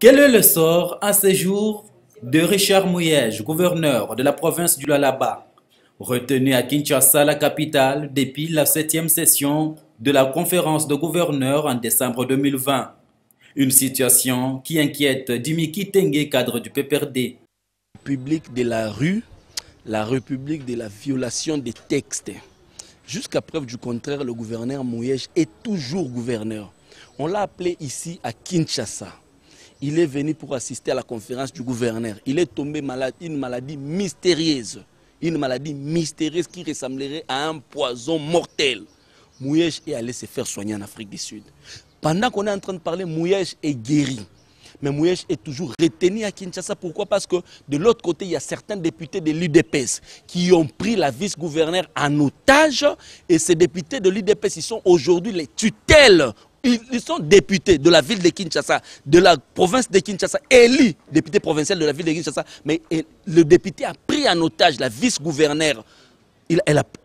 Quel est le sort à ces jours de Richard Mouyège, gouverneur de la province du Lalaba, retenu à Kinshasa, la capitale, depuis la septième session de la conférence de gouverneurs en décembre 2020 Une situation qui inquiète Dimiki Tengue, cadre du PPRD. Public de la rue, la République de la violation des textes. Jusqu'à preuve du contraire, le gouverneur Mouyège est toujours gouverneur. On l'a appelé ici à Kinshasa. Il est venu pour assister à la conférence du gouverneur. Il est tombé malade, une maladie mystérieuse. Une maladie mystérieuse qui ressemblerait à un poison mortel. Mouyesh est allé se faire soigner en Afrique du Sud. Pendant qu'on est en train de parler, Mouyesh est guéri. Mais Mouyesh est toujours retenu à Kinshasa. Pourquoi Parce que de l'autre côté, il y a certains députés de l'UDPS qui ont pris la vice-gouverneur en otage. Et ces députés de l'UDPS, ils sont aujourd'hui les tutelles ils, sont députés de la ville de Kinshasa, de la province de Kinshasa, élus députés provincial de la ville de Kinshasa. Mais le député a pris en otage la vice-gouverneure. Il,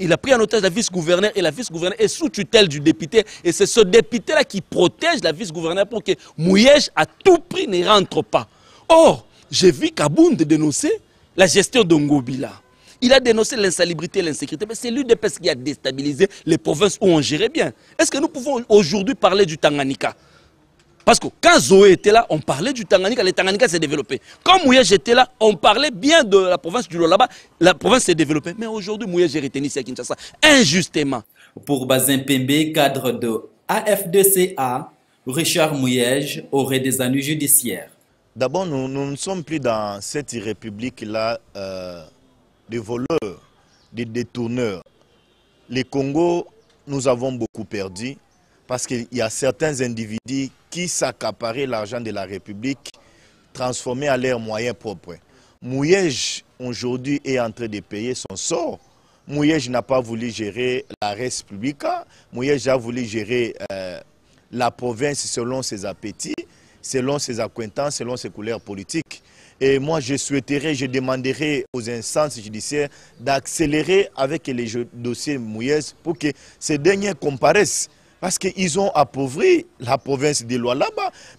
a, pris en otage la vice-gouverneure et la vice-gouverneure est sous tutelle du député. Et c'est ce député-là qui protège la vice-gouverneure pour que Mouyège à tout prix, ne rentre pas. Or, j'ai vu Kabound dénoncer la gestion d'Ongobila. Il a dénoncé l'insalubrité et l'insécurité, mais c'est l'UDPS qui a déstabilisé les provinces où on gérait bien. Est-ce que nous pouvons aujourd'hui parler du Tanganyika parce que quand Zoé était là, on parlait du Tanganyika, le Tanganyika s'est développé. Quand Mouyej était là, on parlait bien de la province du Lolaba, la province s'est développée. Mais aujourd'hui, Mouyej est retenu ici à Kinshasa, injustement. Pour Bazin Pembe, cadre de AFDCA, Richard Mouyej aurait des ennuis judiciaires. D'abord, nous, ne sommes plus dans cette république-là euh, des voleurs, des détourneurs. Les Congo, nous avons beaucoup perdu parce qu'il y a certains individus qui s'accaparaient l'argent de la République transformé à leurs moyens propres. Mouyège, aujourd'hui, est en train de payer son sort. Mouyège n'a pas voulu gérer la res publica. a voulu gérer euh, la province selon ses appétits, selon ses acquaintances, selon ses couleurs politiques. Et moi, je souhaiterais, je demanderai aux instances judiciaires d'accélérer avec les dossiers Mouyez pour que ces derniers comparaissent parce qu'ils ont appauvri la province de lois là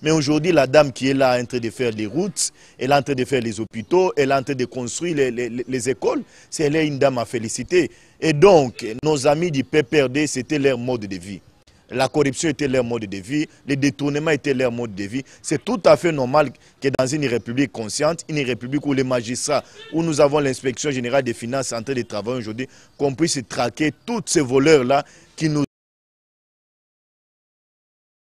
Mais aujourd'hui, la dame qui est là en train de faire les routes, elle est en train de faire les hôpitaux, elle est en train de construire les, écoles. C'est elle une dame à féliciter. Et donc, nos amis du PPRD, c'était leur mode de vie. La corruption était leur mode de vie, le détournement était leur mode de vie. C'est tout à fait normal que dans une république consciente, une république où les magistrats, où nous avons l'inspection générale des finances en train de travailler aujourd'hui, qu'on puisse traquer tous ces voleurs-là qui nous